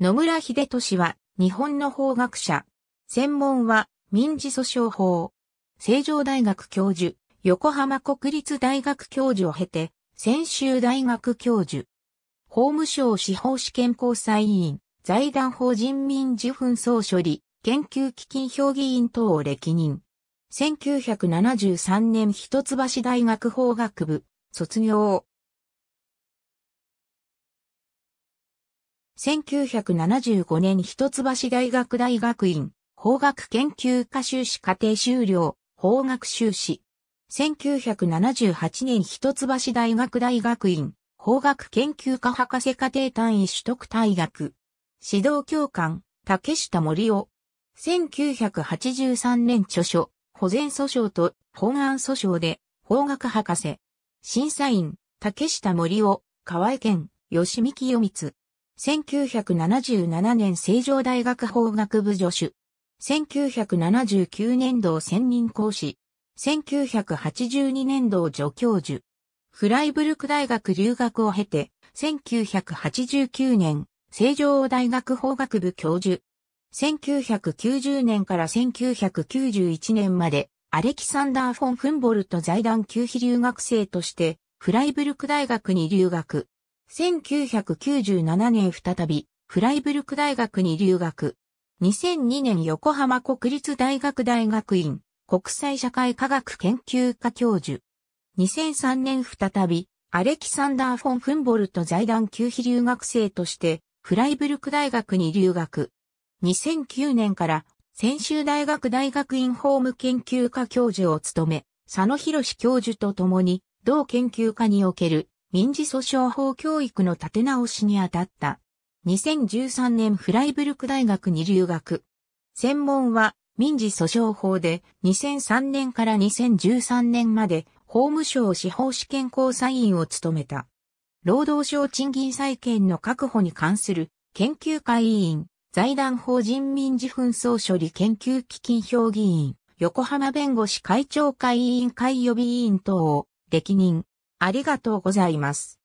野村秀俊は日本の法学者。専門は民事訴訟法。成城大学教授、横浜国立大学教授を経て、専修大学教授。法務省司法試験交際委員、財団法人民事紛争処理、研究基金評議員等を歴任。1973年一橋大学法学部、卒業。1975年一橋大学大学院、法学研究科修士課程修了、法学修士。1978年一橋大学大学院、法学研究科博士課程単位取得大学。指導教官、竹下森夫。1983年著書、保全訴訟と本案訴訟で、法学博士。審査員、竹下森夫、河合健、吉見清光。1977年成城大学法学部助手。1979年度専任講師。1982年度助教授。フライブルク大学留学を経て、1989年、成城大学法学部教授。1990年から1991年まで、アレキサンダー・フォン・フンボルト財団級非留学生として、フライブルク大学に留学。1997年再び、フライブルク大学に留学。2002年横浜国立大学大学院、国際社会科学研究科教授。2003年再び、アレキサンダー・フォン・フンボルト財団給費留学生として、フライブルク大学に留学。2009年から、専修大学大学院法務研究科教授を務め、佐野博士教授と共に、同研究科における民事訴訟法教育の立て直しにあたった。2013年フライブルク大学に留学。専門は民事訴訟法で2003年から2013年まで法務省司法試験交際員を務めた。労働省賃金債権の確保に関する研究会委員、財団法人民事紛争処理研究基金評議員、横浜弁護士会長会委員会予備委員等を歴任。ありがとうございます。